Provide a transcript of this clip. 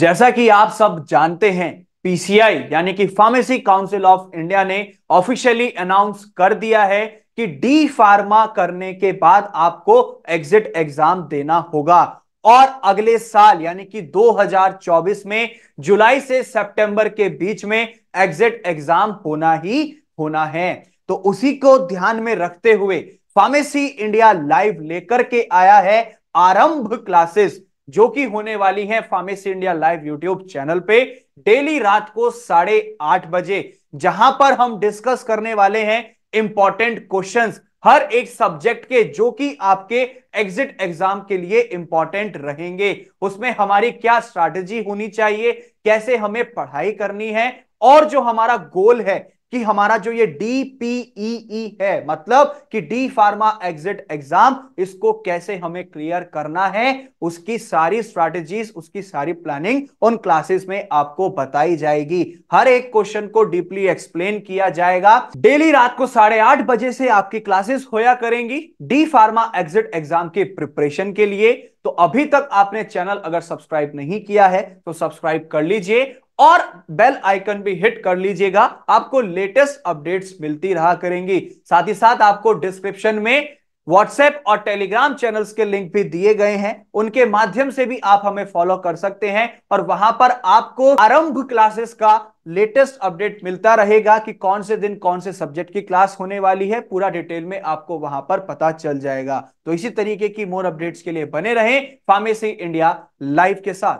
जैसा कि आप सब जानते हैं पीसीआई यानी कि फार्मेसी काउंसिल ऑफ इंडिया ने ऑफिशियली अनाउंस कर दिया है कि डी फार्मा करने के बाद आपको एग्जिट एग्जाम देना होगा और अगले साल यानी कि 2024 में जुलाई से सितंबर के बीच में एग्जिट एग्जाम होना ही होना है तो उसी को ध्यान में रखते हुए फार्मेसी इंडिया लाइव लेकर के आया है आरंभ क्लासेस जो कि होने वाली है pharmacy India live YouTube channel पे डेली रात को साढ़े आठ बजे जहां पर हम डिस्कस करने वाले हैं इंपॉर्टेंट क्वेश्चंस हर एक सब्जेक्ट के जो कि आपके एग्जिट एग्जाम के लिए इंपॉर्टेंट रहेंगे उसमें हमारी क्या स्ट्रैटेजी होनी चाहिए कैसे हमें पढ़ाई करनी है और जो हमारा गोल है कि हमारा जो ये पीई e e है मतलब कि डी फार्मा एग्जिट एग्जाम इसको कैसे हमें क्लियर करना है उसकी सारी स्ट्रेटेजी उसकी सारी प्लानिंग उन क्लासेस में आपको बताई जाएगी हर एक क्वेश्चन को डीपली एक्सप्लेन किया जाएगा डेली रात को साढ़े आठ बजे से आपकी क्लासेस होया करेंगी डी फार्मा एग्जिट एग्जाम के प्रिपरेशन के लिए तो अभी तक आपने चैनल अगर सब्सक्राइब नहीं किया है तो सब्सक्राइब कर लीजिए और बेल आइकन भी हिट कर लीजिएगा आपको लेटेस्ट अपडेट्स मिलती रहा करेंगी साथ ही साथ आपको डिस्क्रिप्शन में व्हाट्सएप और टेलीग्राम चैनल्स के लिंक भी दिए गए हैं उनके माध्यम से भी आप हमें फॉलो कर सकते हैं और वहां पर आपको आरंभ क्लासेस का लेटेस्ट अपडेट मिलता रहेगा कि कौन से दिन कौन से सब्जेक्ट की क्लास होने वाली है पूरा डिटेल में आपको वहां पर पता चल जाएगा तो इसी तरीके की मोर अपडेट्स के लिए बने रहें फार्मेसी इंडिया लाइव के साथ